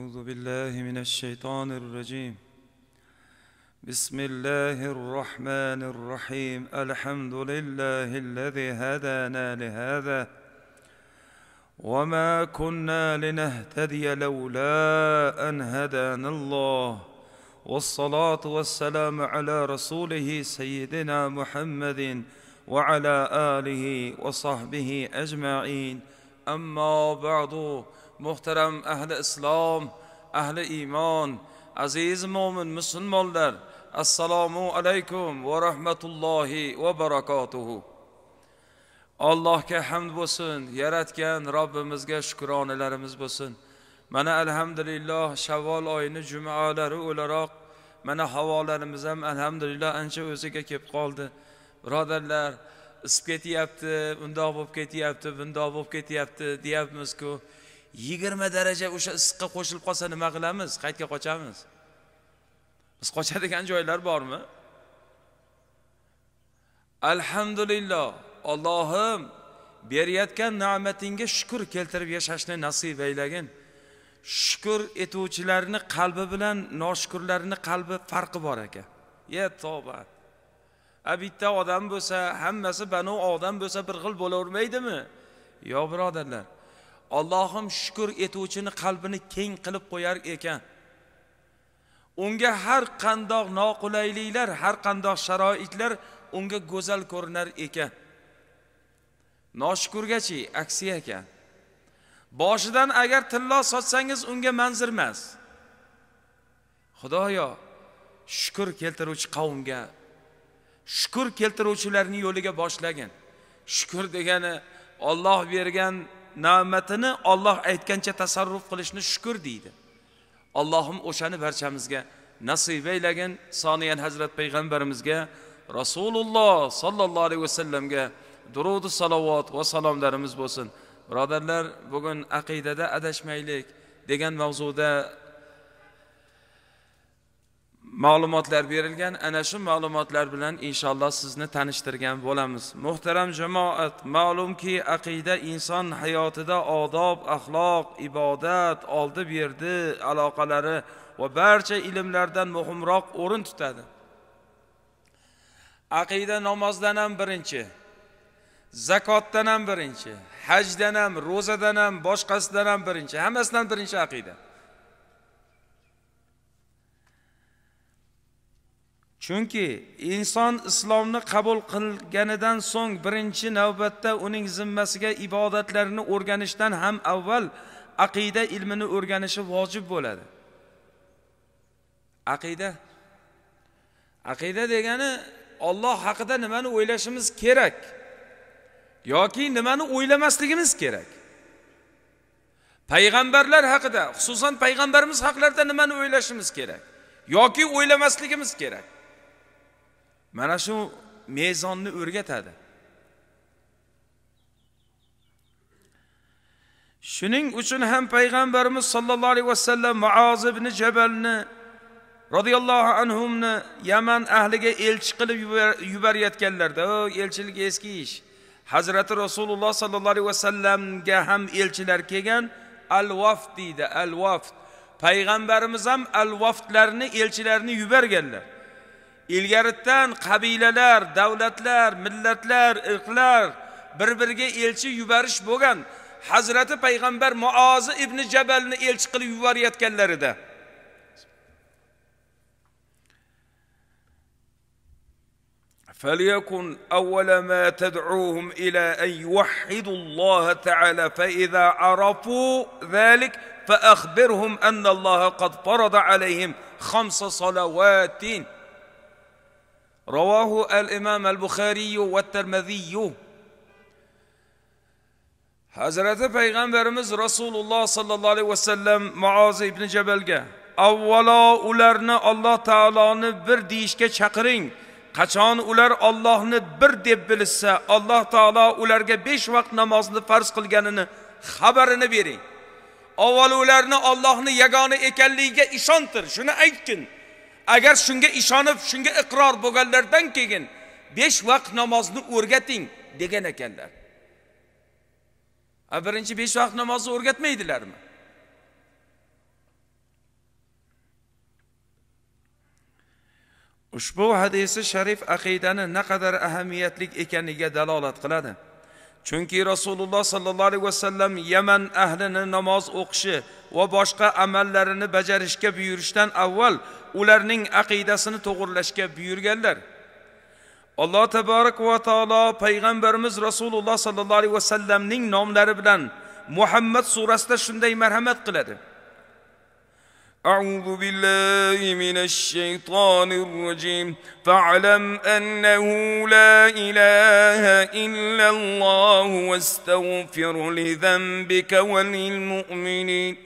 أعوذ بالله من الشيطان الرجيم بسم الله الرحمن الرحيم الحمد لله الذي هدانا لهذا وما كنا لنهتدي لولا أن هدانا الله والصلاة والسلام على رسوله سيدنا محمد وعلى آله وصحبه أجمعين أما بعد muhtaram ahli islom ahli iymon aziz mo'min musulmonlar assalomu alaykum va rahmatullohi va barakotuhu allohga hamd bo'lsin yaratgan robbimizga shukronalarimiz bo'lsin mana alhamdulillah shavvol oyini jumalari o'laroq mana havolarimiz ham alhamdulillah ancha o'ziga kelib qoldi birodarlar isib ketyapti undoq bo'lib ketyapti bundoq bo'lib ketyapti deyapmizku yigirma daraja o'sha issiqqa qo'shilib qolsa nima qilamiz qayerga qochamiz biz qochadigan joylar bormi alhamdulillah ollohim berayotgan ne'matingga shukur keltirib yashashni nasib aylagin shukur etuvchilarni qalbi bilan noshukurlarni qalbi farqi bor ekan ye tovba a bitta odam bo'lsa hammasi banu odam bo'lsa bir xil bo'lavermaydimi yo birodarlar allohim shukur etuvchini qalbini keng qilib qo'yar ekan unga har qandoq noqulayliklar har qandoq sharoitlar unga go'zal ko'rinar ekan noshukurgachi aksi ekan boshidan agar tillo sotsangiz unga manzir emas xudoyo shukur keltiruvchi qavmga shukur keltiruvchilarni yo'liga boshlagin shukur degani olloh bergan ne'matini Alloh aytgancha tasarruf qilishni shukur deydi allohim o'shani barchamizga nasib aylagin soniyan hazrat payg'ambarimizga rasululloh sallallohu alayhi vasallamga durudi salovat va salomlarimiz bo'lsin birodarlar bugun aqidada adashmaylik degan mavzuda ma'lumotlar berilgan ana shu ma'lumotlar bilan inshaalloh sizni tanishtirgan bo'lamiz muhtaram jamoat ma'lumki aqida inson hayotida odob axloq ibodat oldi berdi aloqalari va barcha ilmlardan muhimroq o'rin tutadi aqida namozdan ham birinchi zakotdan ham birinchi hajdan ham ro'zadan ham boshqasidan ham birinchi hammasidan birinchi aqida chunki inson islomni qabul qilganidan so'ng birinchi navbatda uning zimmasiga ibodatlarni o'rganishdan ham avval aqida ilmini o'rganishi vojib bo'ladi aqida aqida degani olloh haqida nimani o'ylashimiz kerak yoki nimani o'ylamasligimiz kerak payg'ambarlar haqida xususan payg'ambarimiz haqlarida nimani o'ylashimiz kerak yoki o'ylamasligimiz kerak mana shu mezonni o'rgatadi shuning uchun ham payg'ambarimiz sollallohu alayhi vasallam muoz ibn jabalni roziyallohu anhuni yaman ahliga elchi qilib yuborayotganlarida o elchilik eski ish hazrati rasululloh sollallohu alayhi vasallamga ham elchilar kelgan al vaft deydi al vaft payg'ambarimiz ham al vaftlarni elchilarni yuborganlar ilgaridan qabilalar davlatlar millatlar irqlar bir biriga elchi yuborish bo'lgan hazrati payg'ambar muozi ibn jabalni elchi qilib yuborayotganlarida فليكن أول ما تدعوهم إلى أن يوحدوا الله تعالى فإذا عرفوا ذلك فأخبرهم أن الله قد فرض عليهم خمس صلوات رواه الامام البخاري والترمذي hazrati payg'ambarimiz rasululloh sollallohu alayhi vasallam muozi ibn jabalga avvalo ularni olloh taoloni bir deyishga chaqiring qachon ular ollohni bir deb bilishsa alloh taolo ularga 5 vaqt namozni farz qilganini xabarini bering avval ularni ollohni yagona ekanligiga ishontir shuni aytgin agar shunga ishonib shunga iqror bo'lganlardan keyin besh vaqt namozni o'rgating degan ekanlar a birinchi besh vaqt namozni o'rgatmaydilarmi ushbu hadisi sharif aqidani naqadar ahamiyatli ekaniga dalolat qiladi chunki rasululloh sollallohu alayhi vasallam yaman ahlini namoz o'qishi va boshqa amallarini bajarishga buyurishdan avval ularning aqidasini to'g'irlashga buyurganlar alloh taborak va taolo payg'ambarimiz rasululloh sollallohu alayhi vasallamning nomlari bilan muhammad surasida shunday marhamat qiladi أعوذ بالله من الشيطان الرجيم فاعلم أنه لا إله إلا الله واستغفر لذنبك وللمؤمنين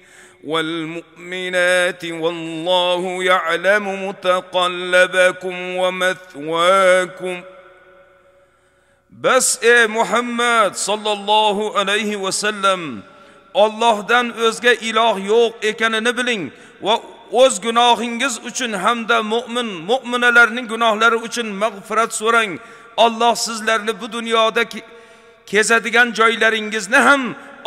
والمؤمنات والله يعلم متقلبكم ومثواكم بس إيه محمد صلى الله عليه وسلم Allohdan o'zga iloh yo'q ekanini biling va o'z gunohingiz uchun hamda mo'min mo'minalarning gunohlari uchun mag'firat so'rang Alloh sizlarni bu dunyoda kezadigan joylaringizni ham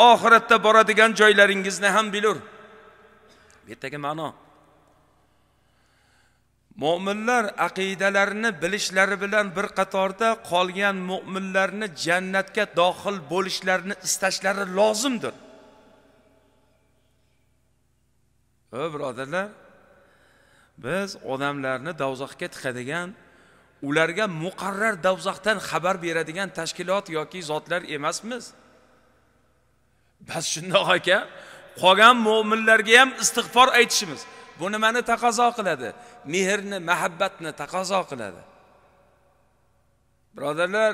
oxiratda boradigan joylaringizni ham bilur bu yerdagi ma'no mo'minlar aqidalarini bilishlari bilan bir qatorda qolgan mo'minlarni jannatga dohil bo'lishlarini istashlari lozimdir va birodarlar biz odamlarni davzaxga tiqadigan ularga muqarrar davzaxdan xabar beradigan tashkilot yoki zotlar emasmiz bas shundoq ekan qolgan mo'minlarga ham istig'for aytishimiz bu nimani taqozo qiladi mehrni muhabbatni taqozo qiladi birodarlar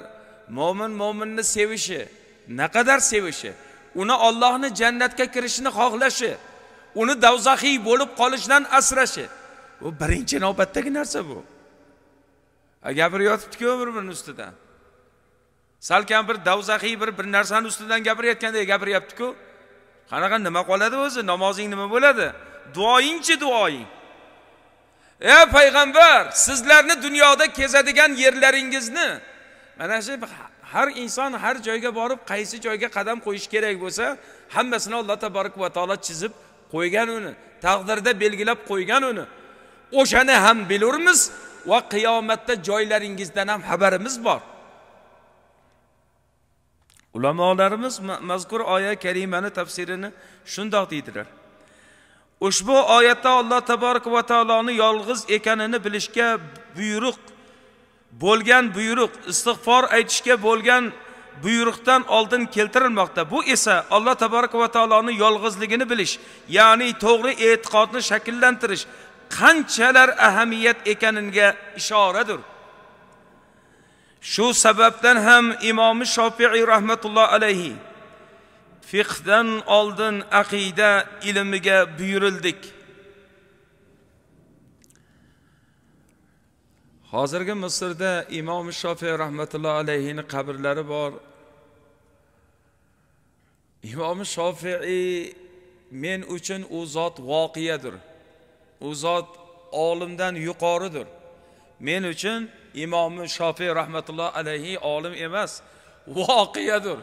mo'min mo'minni sevishi naqadar sevishi uni ollohni jannatga kirishini xohlashi uni davzaxiy bo'lib qolishdan asrashi bu birinchi navbatdagi narsa bu gapirib yotibdiku bir birini ustidan salkam bir davzaxiy bir bir narsani ustidan gapirayotganday gapiryaptiku qanaqa nima qoladi o'zi namozing nima bo'ladi duoyingchi duoying ey payg'ambar sizlarni dunyoda kezadigan yerlaringizni mana shu har inson har joyga borib qaysi joyga qadam qo'yishi kerak bo'lsa hammasini alloh taborak va taolo chizib qo'ygan uni taqdirda belgilab qo'ygan uni o'shani ham bilurmiz va qiyomatda joylaringizdan ham xabarimiz bor ulamolarimiz mazkur oya karimani tafsirini shundoq deydilar ushbu oyatda alloh taborak va taoloni yolg'iz ekanini bilishga buyruq bo'lgan buyruq istig'for aytishga bo'lgan buyruqdan oldin keltirilmoqda bu esa alloh tabaraka va taoloni yolg'izligini bilish ya'ni to'g'ri e'tiqodni shakllantirish qanchalar ahamiyat ekaniga ishoradir shu sababdan ham imomi shofiiy rahmatulloh alayhi fiqdan oldin aqida ilmiga buyurildik hozirgi misrda imom shofiy rahmatulloh alayhini qabrlari bor imom shofiiy men uchun u zot voqeadir u zot olimdan yuqoridir men uchun imomi shofiy rahmatulloh alayhi olim emas voqeadir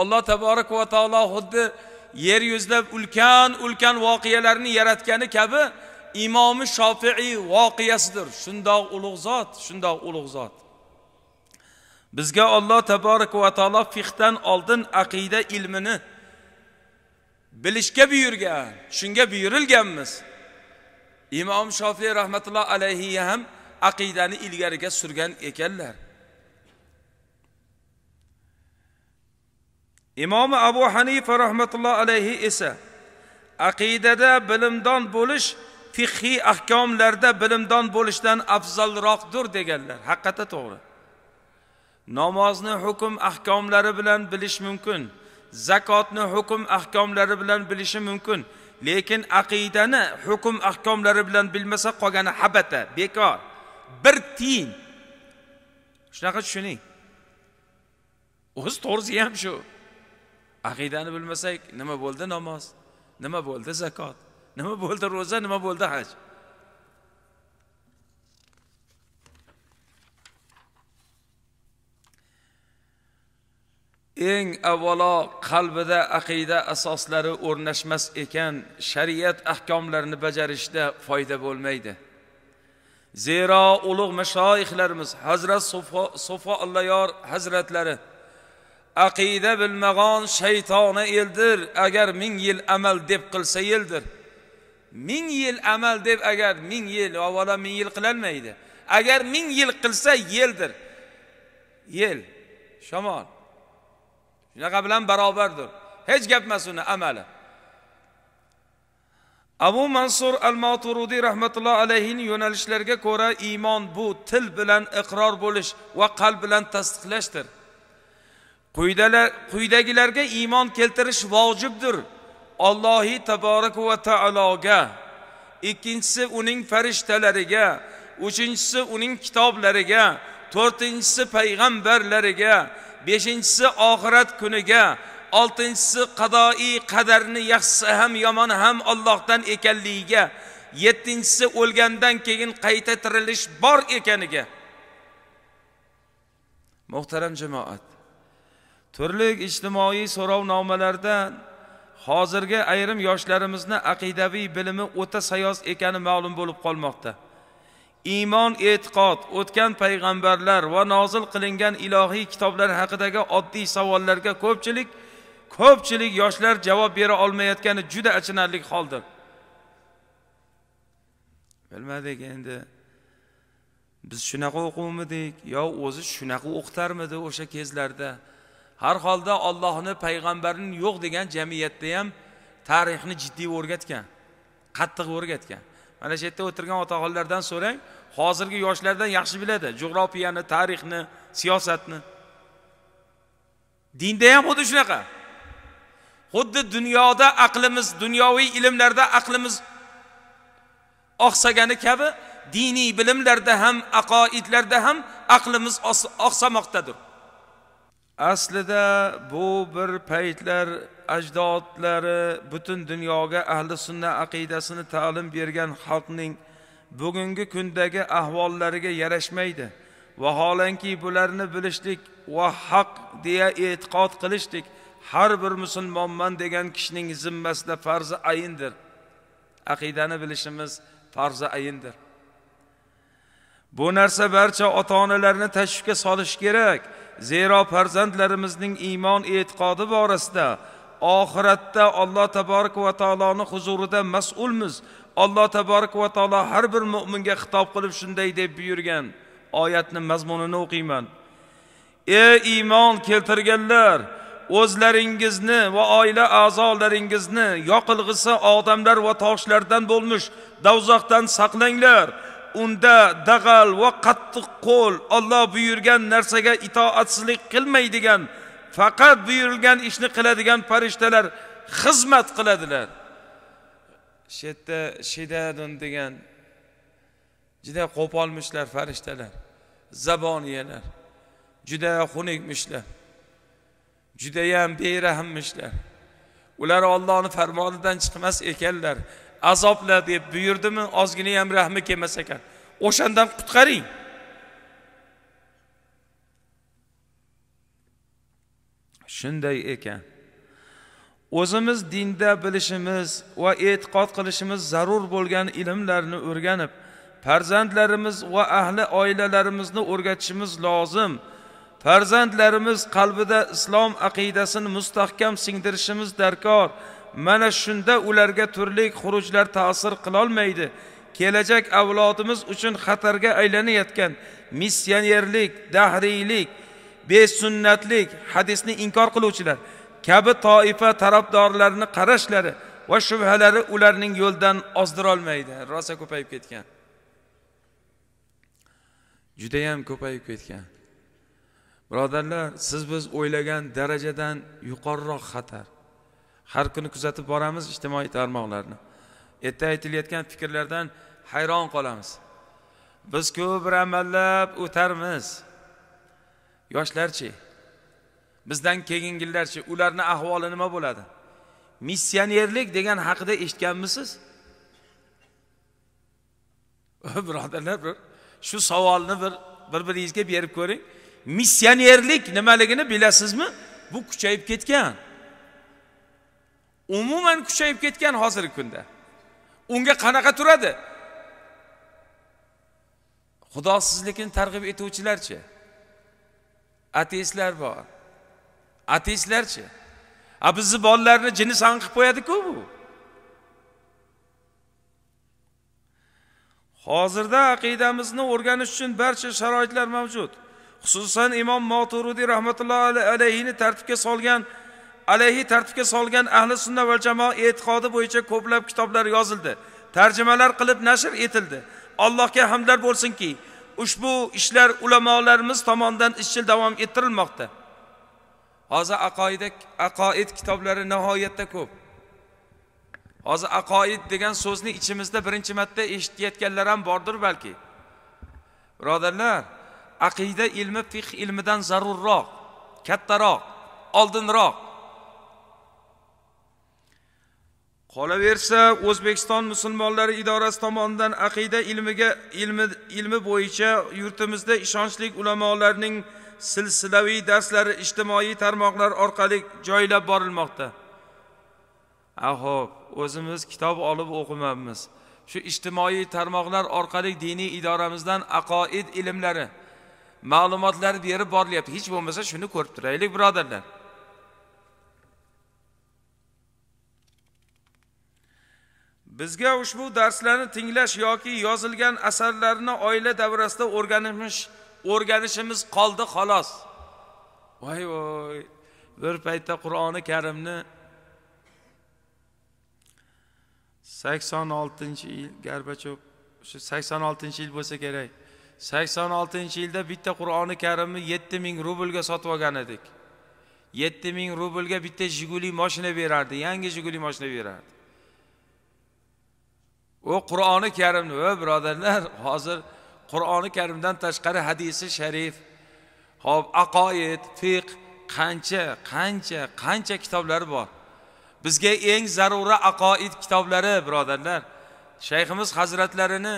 alloh taborak va taolo xuddi yer yuzlab ulkan ulkan voqealarni yaratgani kabi imomi shofiiy voqeasidir shundoq ulug' zot shundoq ulug' zot bizga olloh taborak va taolo fihdan oldin aqida ilmini bilishga buyurgan shunga buyurilganmiz imom shofiy rahmatulloh alayhi ham aqidani ilgariga surgan ekanlar imomi abu hanifa rahmatulloh alayhi esa aqidada bilimdon bo'lish fihiy ahkomlarda bilimdon bo'lishdan afzalroqdir deganlar haqiqatda to'g'ri namozni hukm ahkomlari bilan bilish mumkin zakotni hukm ahkomlari bilan bilishi mumkin lekin aqidani hukm ahkomlari bilan bilmasa qolgani habata bekor bir tiyin shunaqa tushuning o'zi to'g'risi ham shu aqidani bilmasak nima bo'ldi namoz nima bo'ldi zakot nima bo'ldi ro'za nima bo'ldi haj eng avvalo qalbida aqida asoslari o'rnashmas ekan shariat ahkomlarini bajarishda foyda bo'lmaydi zero ulug' mashoyihlarimiz hazrat sufo allayor hazratlari aqida bilmag'on shaytoni eldir agar ming yil amal deb qilsa yeldir ming yil amal deb agar ming yil avvalo ming yil qilolmaydi agar ming yil qilsa yeldir yel shamol shunaqa bilan barobardir hech gap emas uni amali abu mansur al moturudiy rahmatulloh alayhini yo'nalishlariga ko'ra iymon bu til bilan iqror bo'lish va qalb bilan tasdiqlashdir quyidagilarga iymon keltirish vojibdir ollohi taboraku va taologa ikkinchisi uning farishtalariga uchinchisi uning kitoblariga to'rtinchisi payg'ambarlariga beshinchisi oxirat kuniga oltinchisi qadoiy qadarni yaxshisi ham yomoni ham ollohdan ekanligiga yettinchisi o'lgandan keyin qayta tirilish bor ekaniga muhtaram jamoat turli ijtimoiy so'rovnomalarda hozirgi ayrim yoshlarimizni aqidaviy bilimi o'ta sayoz ekani ma'lum bo'lib qolmoqda iymon e'tiqod o'tgan payg'ambarlar va nozil qilingan ilohiy kitoblar haqidagi oddiy savollarga ko'pchilik ko'pchilik yoshlar javob bera olmayotgani juda achinarli holdir bilmadik endi biz shunaqa o'qimidik yo o'zi shunaqa o'qitarmidi o'sha kezlarda har holda ollohni payg'ambarini yo'q degan jamiyatda ham tarixni jiddiy o'rgatgan qattiq o'rgatgan mana shu yerda o'tirgan otaxonlardan so'rang hozirgi yoshlardan yaxshi biladi jo'g'rofiyani tarixni siyosatni dinda ham xuddi shunaqa xuddi dunyoda aqlimiz dunyoviy ilmlarda aqlimiz oqsagani kabi diniy bilimlarda ham aqoidlarda ham aqlimiz oqsamoqdadir aslida bu bir paytlar ajdodlari butun dunyoga ahli sunna aqidasini ta'lim bergan xalqning bugungi kundagi ahvollariga yarashmaydi vaholanki bularni bilishlik va haq deya e'tiqod qilishlik har bir musulmonman degan kishining zimmasida farzi ayindir aqidani bilishimiz farzi ayindir bu narsa barcha ota onalarni tashvishga solish kerak zero farzandlarimizning iymon e'tiqodi borasida oxiratda alloh taborak va taoloni huzurida mas'ulmiz alloh taborak va taolo har bir mo'minga xitob qilib shunday deb buyurgan oyatni mazmunini o'qiyman ey iymon keltirganlar o'zlaringizni va oila a'zolaringizni yoqilg'isi odamlar va toshlardan bo'lmish davzoqdan saqlanglar unda dag'al va qattiq qo'l olloh buyurgan narsaga itoatsizlik qilmaydigan faqat buyurilgan ishni qiladigan farishtalar xizmat qiladilar shu yerda shidadun degan juda qo'polmishlar farishtalar zaboniyalar juda xunukmishlar judayam berahmishlar ular ollohni farmonidan chiqmas ekanlar azobla deb buyurdimi ozgina ham rahmi kelmas ekan o'shandan qutqaring shunday ekan o'zimiz dinda bilishimiz va e'tiqod qilishimiz zarur bo'lgan ilmlarni o'rganib farzandlarimiz va ahli oilalarimizni o'rgatishimiz lozim farzandlarimiz qalbida islom aqidasini mustahkam singdirishimiz darkor mana shunda ularga turli xurujlar ta'sir qilolmaydi kelajak avlodimiz uchun xatarga aylanayotgan missionerlik dahriylik besunnatlik hadisni inkor qiluvchilar kabi toifa tarafdorlarini qarashlari va shubhalari ularning yo'ldan ozdirolmaydi rosa ko'payib ketgan judayam ko'payib ketgan birodarlar siz biz o'ylagan darajadan yuqoriroq xatar har kuni kuzatib boramiz ijtimoiy tarmoqlarni erta aytilayotgan fikrlardan hayron qolamiz biz ko'p amallab o'tarmiz yoshlarchi bizdan keyingilarchi ularni ahvoli nima bo'ladi missionerlik degan haqida eshitganmisiz birodarlar bir shu savolni bir bir biringizga berib ko'ring missionerlik nimaligini bilasizmi bu kuchayib ketgan umuman kuchayib ketgan hozirgi kunda unga qanaqa turadi xudosizlikni targ'ib etuvchilarchi ateistlar bor ateistlarchi a bizni bolalarni jini qilib qo'yadiku bu hozirda aqidamizni o'rganish uchun barcha sharoitlar mavjud xususan imom moturudiy rahmatullohi alayhini tartibga solgan alayhi tartibga solgan ahli sunna va jamoa e'tiqodi bo'yicha ko'plab kitoblar yozildi tarjimalar qilib nashr etildi allohga hamdlar bo'lsinki ushbu ishlar ulamolarimiz tomonidan izchil davom ettirilmoqda hozir aqoida aqoid kitoblari nihoyatda ko'p hozir aqoid degan so'zni ichimizda birinchi marta eshitayotganlar ham bordir balki birodarlar aqida ilmi fiq ilmidan zarurroq kattaroq oldinroq qolaversa o'zbekiston musulmonlari idorasi tomonidan aqida ilmiga ilmi ilmi bo'yicha yurtimizda ishonchli ulamolarning silsilaviy darslari ijtimoiy tarmoqlar orqali joylab borilmoqda aho o'zimiz kitob olib o'qimabmiz shu ijtimoiy tarmoqlar orqali diniy idoramizdan aqoid ilmlari ma'lumotlar berib borilyapti hech bo'lmasa shuni ko'rib turaylik birodarlar bizga ushbu darslarni tinglash yoki yozilgan asarlarni oila davrasida o'rganish o'rganishimiz qoldi xolos voy voy bir paytda qur'oni karimni sakson oltinchi yil garbachov shu sakson oltinchi yil bo'lsa kerak sakson oltinchi yilda bitta qur'oni karimni yetti ming rublga sotib olgan edik yetti ming rublga bitta jiguli moshina berardi yangi jiguli moshina berardi u qur'oni karimni va birodarlar hozir qur'oni karimdan tashqari hadisi sharif hop aqoid fiq qancha qancha qancha kitoblar bor bizga eng zaruri aqoid kitoblari birodarlar shayximiz hazratlarini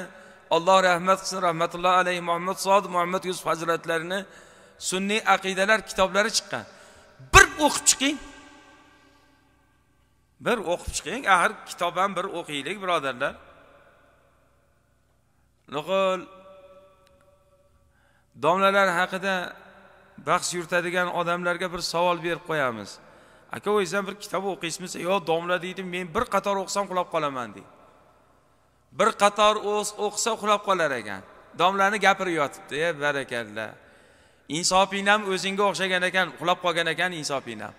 alloh rahmat qilsin rahmatullohi alayhi muhammad sodiq muhammad yusuf hazratlarini sunniy aqidalar kitoblari chiqqan bir o'qib chiqing bir o'qib chiqing axir kitob ham bir o'qiylik birodarlar nuqul domlalar haqida bahs yuritadigan odamlarga bir savol berib qo'yamiz aka o'zisan bir kitob o'qiysizmi yo domla deydi men bir qator o'qisam qulab qolaman deydi bir qator o'qisa uxlab qolar ekan domlani gapirib yotibdi e barakalla insoping ham o'zingga o'xshagan ekan uxlab qolgan ekan insoping ham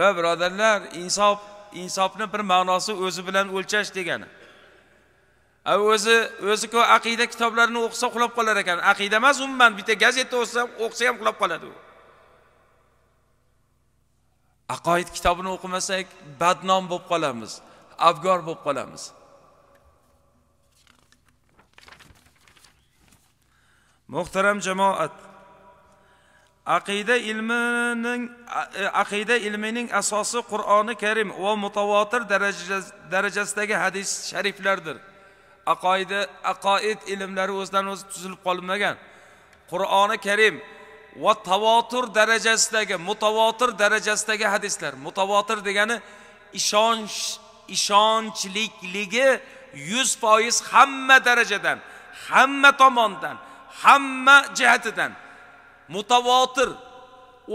va birodarlar insof insofni bir ma'nosi o'zi bilan o'lchash degani o'zi o'ziku aqida kitoblarini o'qisa uxlab qolar ekan aqida emas umuman bitta gazeta o'qisa o'qisa ham uxlab qoladi u aqoid kitobini o'qimasak badnom bo'lib qolamiz afgor bo'lib qolamiz muhtaram jamoat aqida ilmining aqida ilmining asosi qur'oni karim va mutavotir darajasidagi hadis shariflardir aqoidi aqoid ilmlari o'zidan o'zi tuzilib qolmagan qur'oni karim va tavotur darajasidagi mutavotir darajasidagi hadislar mutavotir degani ishonch ishonchlikligi yuz foiz hamma darajadan hamma tomondan hamma jihatidan mutavotir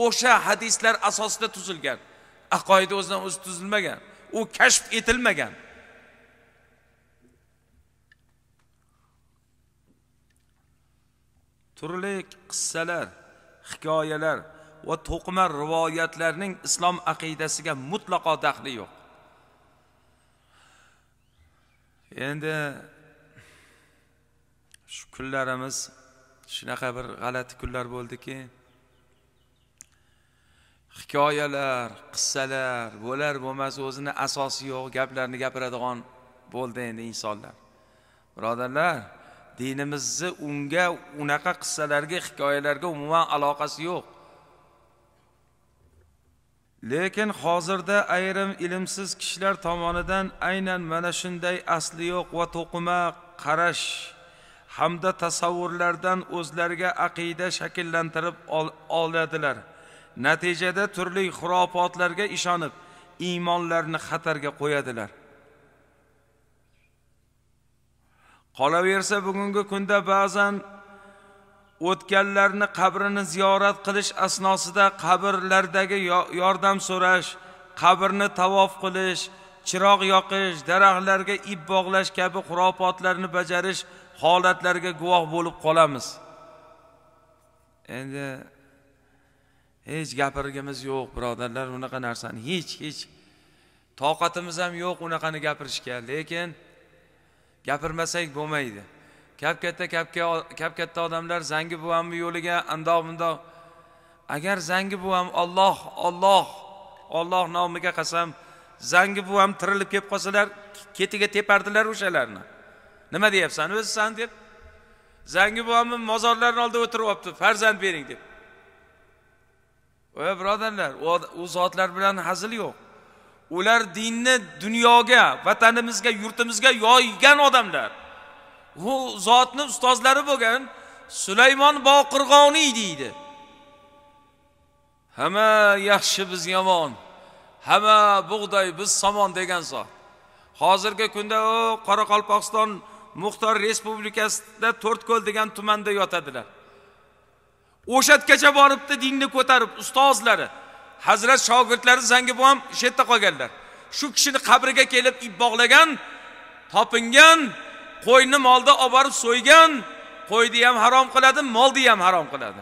o'sha hadislar asosida tuzilgan aqoida o'zidan o'zi tuzilmagan u kashf etilmagan turli qissalar hikoyalar va to'qima rivoyatlarning islom aqidasiga mutlaqo daxli yo'q endi shu kunlarimiz shunaqa bir g'alati kunlar bo'ldiki hikoyalar qissalar bo'lar bo'lmas o'zini asosi yo'q gaplarni gapiradigan bo'ldi endi insonlar birodarlar dinimizni unga unaqa qissalarga hikoyalarga umuman aloqasi yo'q lekin hozirda ayrim ilmsiz kishilar tomonidan aynan mana shunday asli yo'q va to'qima qarash hamda tasavvurlardan o'zlariga aqida shakllantirib oladilar natijada turli xurofotlarga ishonib iymonlarini xatarga qo'yadilar qolaversa bugungi kunda ba'zan o'tganlarni qabrini ziyorat qilish asnosida qabrlardagi yordam so'rash qabrni tavof qilish chiroq yoqish daraxtlarga ip bog'lash kabi xurofotlarni bajarish holatlarga guvoh bo'lib qolamiz endi hech gapirgimiz yo'q birodarlar unaqa narsani hech hech toqatimiz ham yo'q unaqani gapirishga lekin gapirmasak bo'lmaydi kap katta kap katta odamlar zangi buvamni yo'liga andoq mundoq agar zangi buvam olloh olloh olloh nomiga qasam zangi buvam tirilib kelib qolsalar ketiga tepardilar o'shalarni nima deyapsan o'zisan deb zangi buvamni mozorlarini oldida o'tirib olibdi farzand bering deb voy birodarlar u zotlar bilan hazil yo'q ular dinni dunyoga vatanimizga yurtimizga yoygan odamlar u zotni ustozlari bo'lgan sulaymon boqirg'oniy deydi hamma yaxshi biz yomon hamma bug'doy biz somon degan zot hozirgi kunda u qoraqalpog'iston muxtor respublikasida to'rtko'l degan tumanda yotadilar o'shatgacha boribdi dinni ko'tarib ustozlari hazrat shogirdlari zangi bobom o'sha yerda qolganlar shu kishini qabriga kelib ip bog'lagan topingan qo'yni molda olib borib so'ygan qo'yni ham harom qiladi molni ham harom qiladi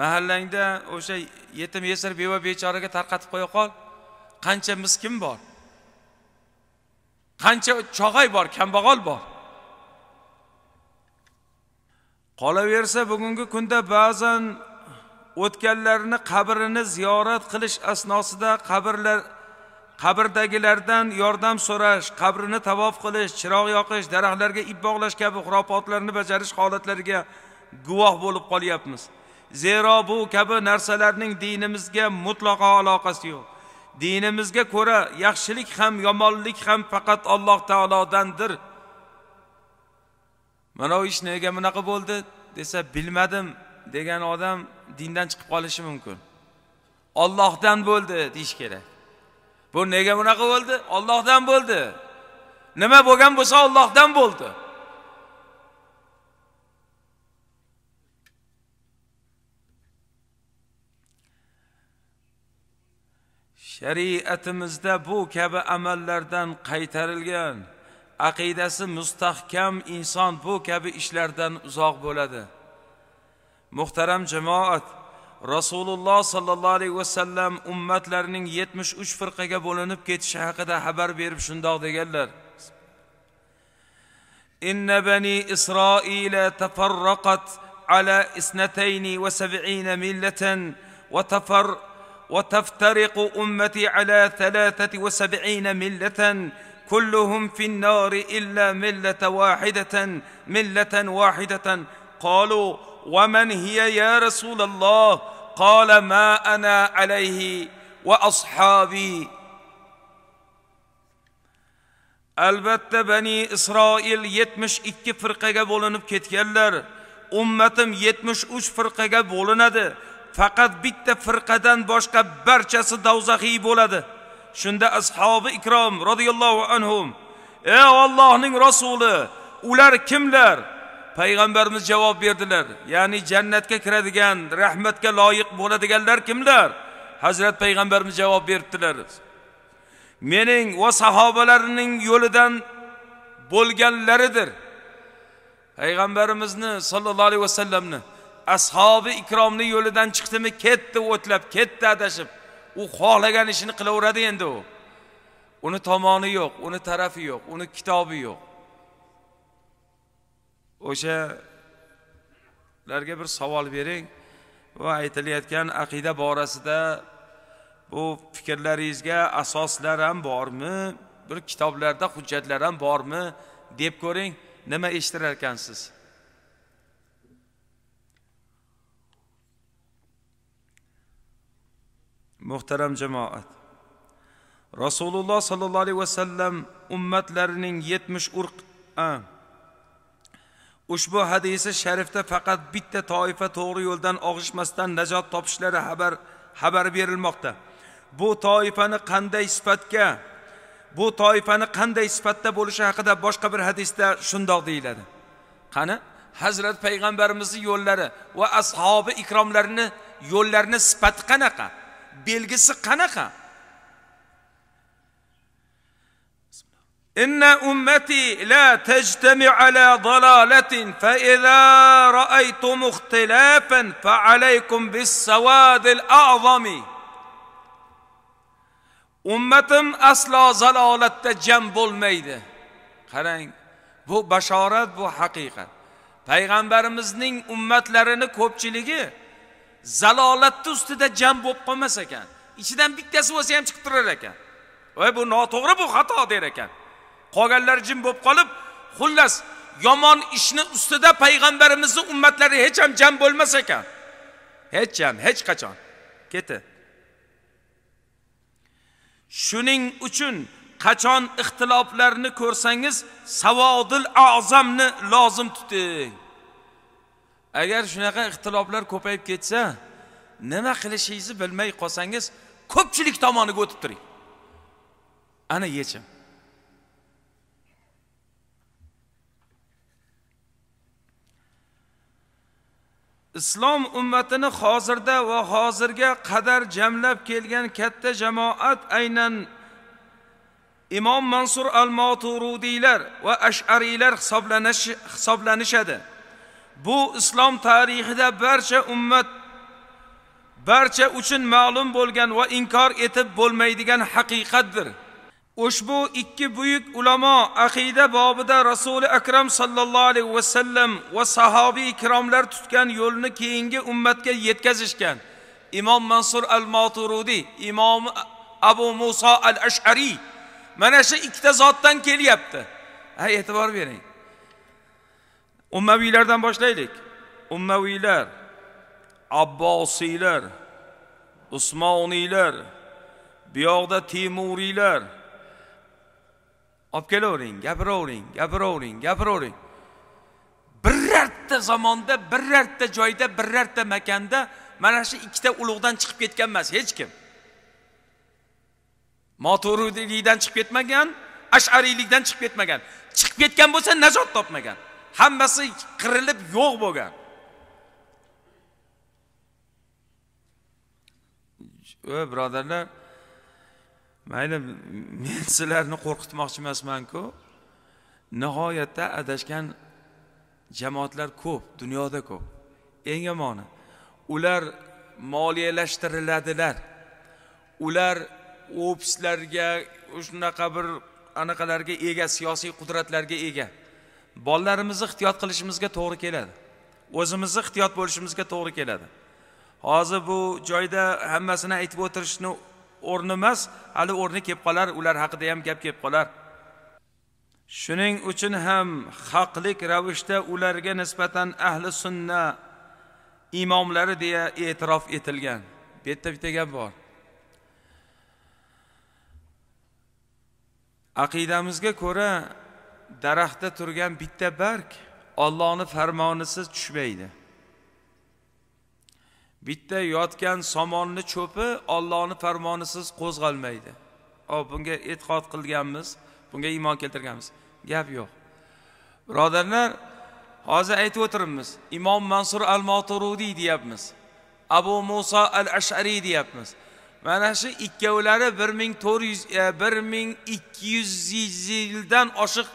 mahallangda o'sha yetim yesir beva bechoraga tarqatib qo'ya qol qancha miskin bor qancha chog'ay bor kambag'al bor qolaversa bugungi kunda ba'zan o'tganlarni qabrini ziyorat qilish asnosida qabrlar qabrdagilardan yordam so'rash qabrini tavof qilish chiroq yoqish daraxtlarga ip bog'lash kabi xurofotlarni bajarish holatlariga guvoh bo'lib qolyapmiz zero bu kabi narsalarning dinimizga mutlaqo aloqasi yo'q dinimizga ko'ra yaxshilik ham yomonlik ham faqat alloh taolodandir mana u ish nega bunaqa bo'ldi desa bilmadim degan odam dindan chiqib qolishi mumkin ollohdan bo'ldi deyish kerak bu nega bunaqa bo'ldi ollohdan bo'ldi nima bo'lgan bo'lsa ollohdan bo'ldi shariatimizda bu kabi amallardan qaytarilgan aqidasi mustahkam inson bu kabi ishlardan uzoq bo'ladi Muhterem cemaat, Resulullah sallallahu muhtaram jamoat rasululloh sollallohu alayhi vasallam ummatlarining yetmish uch firqaga bo'linib ketishi haqida xabar berib shundoq deganlar إن بني إسرائيل تفرقت على اثنتين وسبعين ملة وتفر وتفترق أمتي على ثلاثة وسبعين ملةً كلهم في النار illa millete vahideten milleten vahideten kalu ومن هي يا رسول الله قال ما انا عليه واصحابي albatta bani isroil yetmish ikki firqaga bo'linib ketganlar ummatim yetmish uch firqaga bo'linadi faqat bitta firqadan boshqa barchasi davzaxiy bo'ladi shunda ashobi ikrom roziyallohu anhum ey ollohning rasuli ular kimlar payg'ambarimiz javob berdilar ya'ni jannatga kiradigan rahmatga loyiq bo'ladiganlar kimlar hazrat payg'ambarimiz javob beribdilar mening va sahobalarining yo'lidan bo'lganlaridir payg'ambarimizni sollallohu alayhi vasallamni ashobi ikromni yo'lidan chiqdimi ketdi o'tlab ketdi adashib u xohlagan ishini qilaveradi endi u uni tomoni yo'q uni tarafi yo'q uni kitobi yo'q o'shalarga bir savol bering va aytilayotgan aqida borasida bu fikrlaringizga asoslar ham bormi bir kitoblarda hujjatlar ham bormi deb ko'ring nima eshitirar ekansiz muhtaram jamoat rasululloh sollallohu alayhi vasallam ummatlarining yetmish urq ushbu hadisi sharifda faqat bitta toifa to'g'ri yo'ldan og'ishmasdan najot topishlari xabar xabar berilmoqda bu toifani qanday sifatga bu toifani qanday sifatda bo'lishi haqida boshqa bir hadisda shundoq deyiladi qani hazrat payg'ambarimizni yo'llari va ashobi ikromlarini yo'llarini sifati qanaqa belgisi qanaqa إن أمتي لا تجتمع على ضلالة فإذا رأيتم اختلافا فعليكم بالسواد الأعظم ummatim aslo zalolatda jam bo'lmaydi qarang bu bashorat bu haqiqat payg'ambarimizning ummatlarini ko'pchiligi zalolatni ustida jam bo'lib qolmas ekan ichidan bittasi bo'lsa ham chiqib turar ekan bu noto'g'ri bu xato der ekan qolganlari jim bo'lib qolib xullas yomon ishni ustida payg'ambarimizni ummatlari hech ham jam bo'lmas ekan hech ham hech qachon keti shuning uchun qachon ixtiloflarni ko'rsangiz savodil azamni lozim tuting agar shunaqa ixtiloflar ko'payib ketsa nima qilishingizni bilmay qolsangiz ko'pchilik tomoniga o'tib turing ana yechim islom ummatini hozirda va hozirga qadar jamlab kelgan katta jamoat aynan imom mansur al moturudiylar va ashariylar hisoblanishadi bu islom tarixida barcha ummat barcha uchun ma'lum bo'lgan va inkor etib bo'lmaydigan haqiqatdir ushbu ikki buyuk ulamo aqida bobida rasuli akram sallallohu alayhi vasallam va sahobiy ikromlar tutgan yo'lni keyingi ummatga yetkazishgan imom mansur al moturudiy imom abu muso al ashariy mana shu ikkita zotdan kelyapti ha e'tibor bering ummaviylardan boshlaylik ummaviylar abbosiylar usmoniylar bu yoqda temuriylar olib kelavering gapiravering gapiravering gapiravering birarta zamonda birarta joyda birarta makanda mana shu ikkita ulug'dan chiqib ketgan emas hech kim moturudiydan chiqib ketmagan ashariylikdan chiqib ketmagan chiqib ketgan bo'lsa najot topmagan hammasi qirilib yo'q bo'lgan birodarlar mayli men sizlarni qo'rqitmoqchi emasmanku nihoyatda adashgan jamoatlar ko'p dunyoda ko'p eng yomoni ular moliyalashtiriladilar ular ofislarga shunaqa bir anaqalarga ega siyosiy qudratlarga ega bolalarimizni ehtiyot qilishimizga to'g'ri keladi o'zimizni ehtiyot bo'lishimizga to'g'ri keladi hozir bu joyda hammasini aytib o'tirishni o'rni emas hali o'rni kelib qolar ular haqida ham gap kelib qolar shuning uchun ham haqlik ravishda ularga nisbatan ahli sunna imomlari deya e'tirof etilgan bu yerda bitta gap bor aqidamizga ko'ra daraxtda turgan bitta barg ollohni farmonisiz tushmaydi bitta yotgan somonni cho'pi ollohni farmonisiz qo'zg'almaydi o bunga e'tiqod qilganmiz bunga iymon keltirganmiz gap yo'q birodarlar hozir aytib o'tiribmiz imom mansur al moturudiy deyapmiz abu muso al ashariy deyapmiz mana shu ikkovlari bir ming to'rt yuz e, bir ming ikki yuz yildan oshiq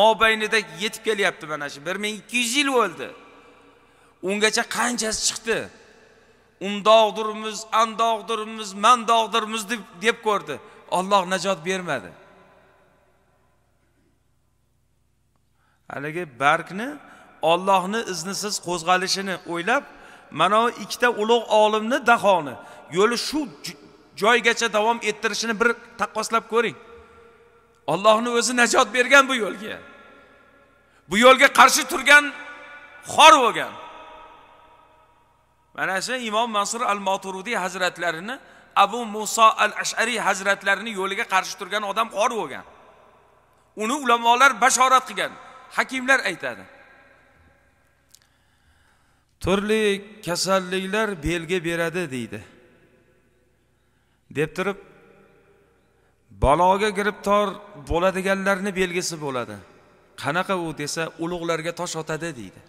mobaynida yetib kelyapti mana shu bir ming ikki yuz yil bo'ldi ungacha qanchasi chiqdi undoqdirmiz andoqdirmiz mandoqdirmiz deb deb ko'rdi olloh najot bermadi haligi bargni ollohni iznisiz qo'zg'alishini o'ylab mana bu ikkita ulug' olimni dahoni yo'li shu joygacha davom ettirishini bir taqqoslab ko'ring ollohni o'zi najot bergan bu yo'lga bu yo'lga qarshi turgan xor bo'lgan mana shu imom mansur al moturudiy hazratlarini abu Musa al ashari hazratlarini yo'liga qarshi turgan odam qor bo'lgan uni ulamolar bashorat qilgan hakimlar aytadi turli kasalliklar belgi beradi deydi deb turib baloga giribtor bo'ladiganlarni belgisi bo'ladi qanaqa u desa ulug'larga tosh otadi deydi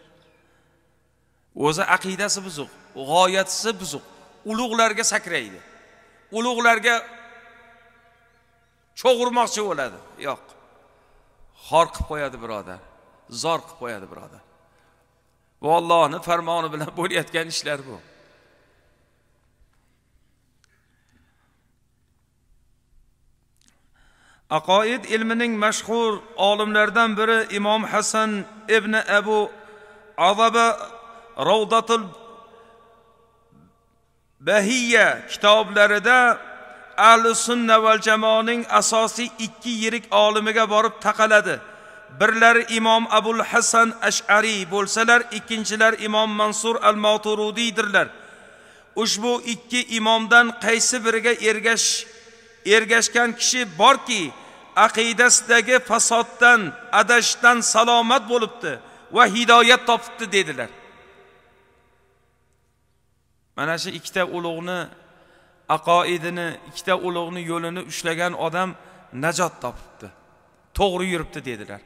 o'zi aqidasi buzuq g'oyatisi buzuq ulug'larga sakraydi ulug'larga cho'g'irmoqchi bo'ladi yo'q xor qilib qo'yadi birodar zor qilib qo'yadi birodar bu ollohni farmoni bilan bo'layotgan ishlar bu aqoid ilmining mashhur olimlaridan biri imom hasan ibn abu azaba ravdatul bahiya kitoblarida ahli sunna val jamoaning asosiy ikki yirik olimiga borib taqaladi birlari imom abul hasan ashariy bo'lsalar ikkinchilar imom mansur al moturudiydirlar ushbu ikki imomdan qaysi biriga ergash ergashgan kishi borki aqidasidagi fasoddan adashdan salomat bo'libdi va hidoyat topibdi dedilar mana shu ikkita ulug'ni aqoidini ikkita ulug'ni yo'lini ushlagan odam najot topibdi to'g'ri yuribdi dedilar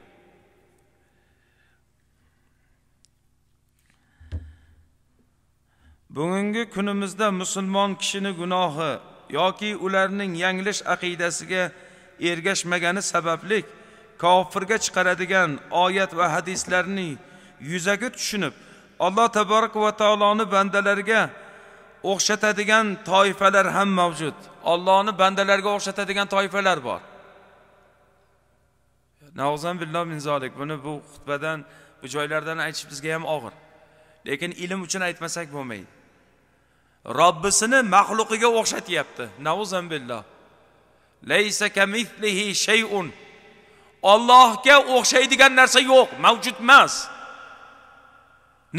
bugungi kunimizda musulmon kishini gunohi yoki ularning yanglish aqidasiga ergashmagani sababli kofirga chiqaradigan oyat va hadislarning yuzagi tushunib alloh taborak va taoloni bandalariga o'xshatadigan toifalar ham mavjud ollohni bandalarga o'xshatadigan toifalar bor billah buni bu xutbadan bu joylardan aytish bizga ham og'ir lekin ilm uchun aytmasak bo'lmaydi robbisini maxluqiga o'xshatyapti shayun ollohga o'xshaydigan narsa yo'q mavjud emas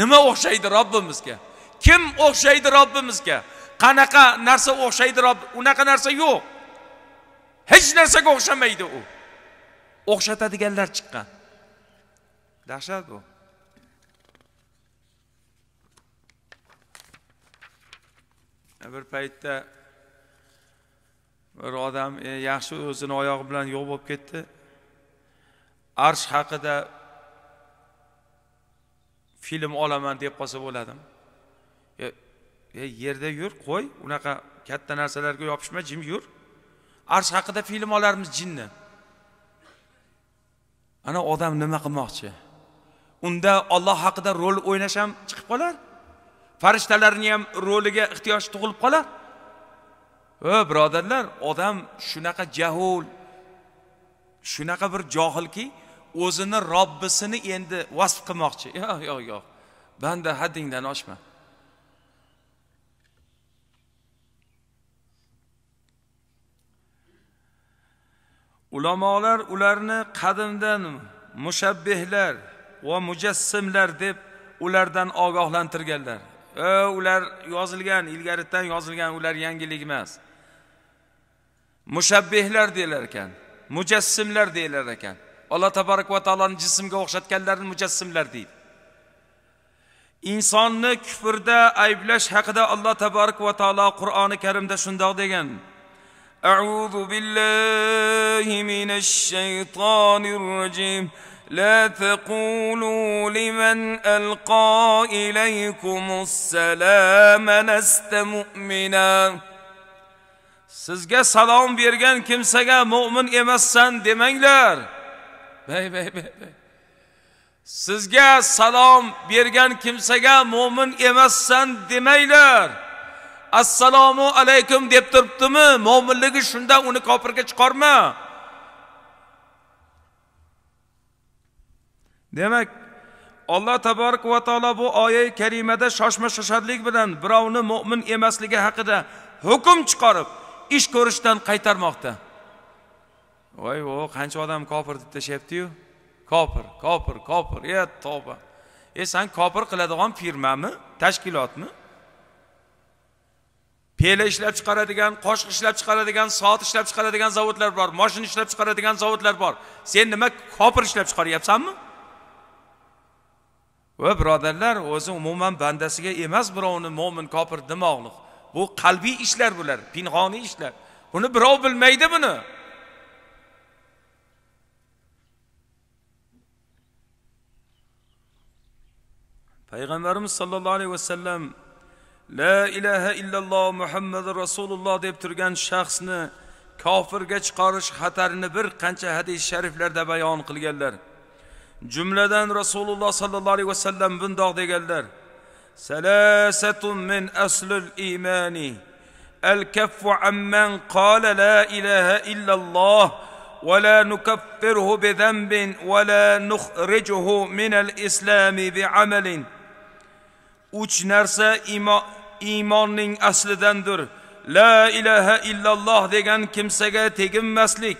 nima o'xshaydi robbimizga kim o'xshaydi robbimizga qanaqa narsa o'xshaydi rob unaqa narsa yo'q hech narsaga o'xshamaydi u o'xshatadiganlar chiqqan dahshat bu bir paytda bir odam e, yaxshi o'zini oyog'i bilan yo'q bo'lib ketdi arsh haqida film olaman deb qolsa bo'ladimi E, e, yerda yur qo'y unaqa katta narsalarga yopishma jim yur arsh haqida film olarmiz jinni ana odam nima qilmoqchi unda olloh haqida rol o'ynash ham chiqib qolar farishtalarni ham roliga ehtiyoj tug'ilib qolar o birodarlar odam shunaqa jahul shunaqa bir johilki o'zini robbisini endi vasf qilmoqchi yo'q yo'q yo'q banda haddingdan oshma ulamolar ularni qadimdan mushabbihlar va mujassimlar deb ulardan ogohlantirganlar e, ular yozilgan ilgaridan yozilgan ular yangilik emas mushabbihlar deyilar ekan mujassimlar deyilar ekan alloh tabarak va taoloni jismga o'xshatganlarni mujassimlar deydi insonni kufrda ayblash haqida alloh tabarak va taolo qur'oni karimda shundoq degan أعوذ بالله من الشيطان الرجيم لا تقولوا لمن ألقى إليكم السلام لست مؤمنا sizga salom bergan kimsaga mo'min emassan demanglar bay bay bay bay sizga salom bergan kimsaga mo'min emassan demanglar assalomu alaykum deb turibdimi mo'minligi shunda uni kofirga chiqarma demak alloh taborak va taolo bu oyi karimada shoshma shoshadlik bilan birovni mo'min emasligi haqida hukm chiqarib ish ko'rishdan qaytarmoqda voy vo qancha odam kofir deb tashlayaptiyu kofir kofir kofir e tovba e san kofir qiladigan firmami tashkilotmi pela ishlab chiqaradigan qoshiq ishlab chiqaradigan soat ishlab chiqaradigan zavodlar bor moshina ishlab chiqaradigan zavodlar bor sen nima kopir ishlab chiqaryapsanmi va birodarlar o'zi umuman bandasiga emas birovni mo'min kopir demoqliq bu qalbiy ishlar bular pinhoniy ishlar buni birov bilmaydi buni payg'ambarimiz sollallohu alayhi vasallam la ilaha illalloh muhammad rasululloh deb turgan shaxsni kofirga chiqarish xatarini bir qancha hadis shariflarda bayon qilganlar jumladan rasululloh sollallohu alayhi vasallam bundoq deganlar salasatun min aslul imani al kaffu amman qala la ilaha illalloh ولا نكفره بذنب ولا نخرجه من bi amalin uch narsa imon iymonning aslidandir la ilaha illalloh degan kimsaga teginmaslik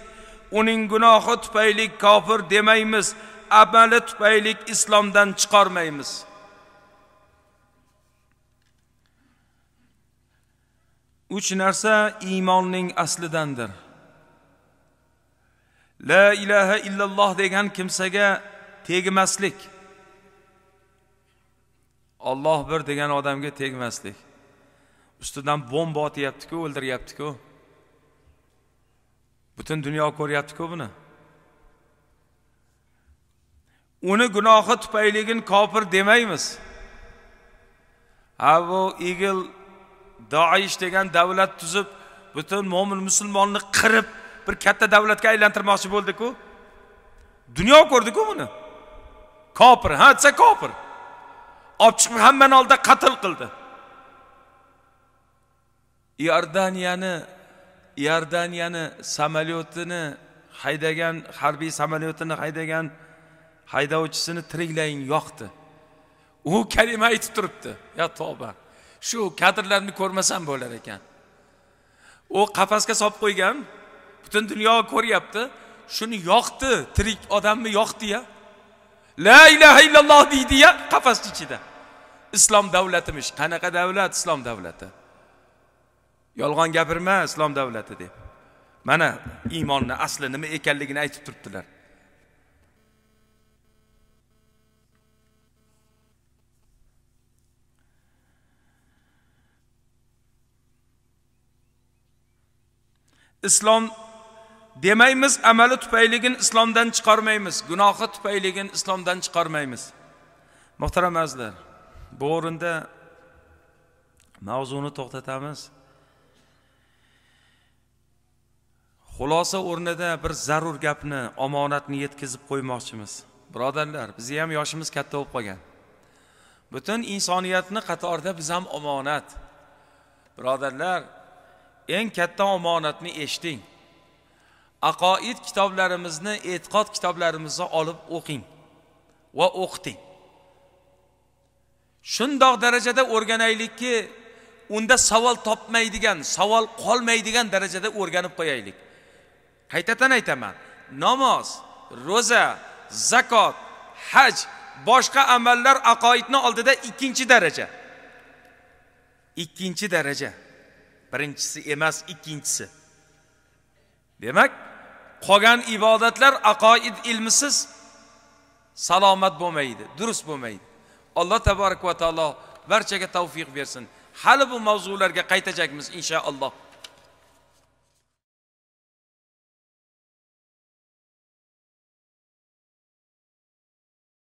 uning gunohi tufayli kofir demaymiz amali tufayli islomdan chiqarmaymiz uch narsa iymonning aslidandir la ilaha illalloh degan kimsaga tegmaslik olloh bir degan odamga tegmaslik ustidan bomba otyaptiku o'ldiryaptiku butun dunyo ko'ryaptiku buni uni gunohi tufayligin kofir demaymiz ha bu igil doish degan davlat tuzib butun mo'min musulmonni qirib bir katta davlatga aylantirmoqchi bo'ldiku dunyo ko'rdiku buni kofir ha desa kofir olib chiqib hammani oldida qatl qildi iordaniyani iordaniyani samolyotini haydagan harbiy samolyotini haydagan haydovchisini tiriklaying yoqdi u kalima aytib turibdi ya toba. shu kadrlarni ko'rmasam bo'lar ekan u qafasga solib qo'ygan butun dunyo ko'ryapti shuni yoqdi tirik odamni yoqdi ya la ilaha illalloh deydi ya qafasni ichida islom davlatimish qanaqa davlat islom davlati yolg'on gapirma islom davlati deb mana iymonni asli nima ekanligini aytib turibdilar islom demaymiz amali tufayligin islomdan chiqarmaymiz gunohi tufayligin islomdan chiqarmaymiz muhtaram azizlar bu o'rinda mavzuni to'xtatamiz xulosa o'rnida bir zarur gapni omonatni yetkazib qo'ymoqchimiz birodarlar bizni ham yoshimiz katta bo'lib qolgan butun insoniyatni qatorida biz ham omonat birodarlar eng katta omonatni eshiting aqoid kitoblarimizni e'tiqod kitoblarimizni olib o'qing va o'qiting shundoq darajada o'rganaylikki unda savol topmaydigan savol qolmaydigan darajada o'rganib qo'yaylik qaytadan aytaman namoz ro'za zakot haj boshqa amallar aqoidni oldida ikkinchi daraja ikkinchi daraja birinchisi emas ikkinchisi demak qolgan ibodatlar aqoid ilmisiz salomat bo'lmaydi durust bo'lmaydi alloh taborak va taolo barchaga tavfiq bersin hali bu mavzularga qaytajakmiz inshaalloh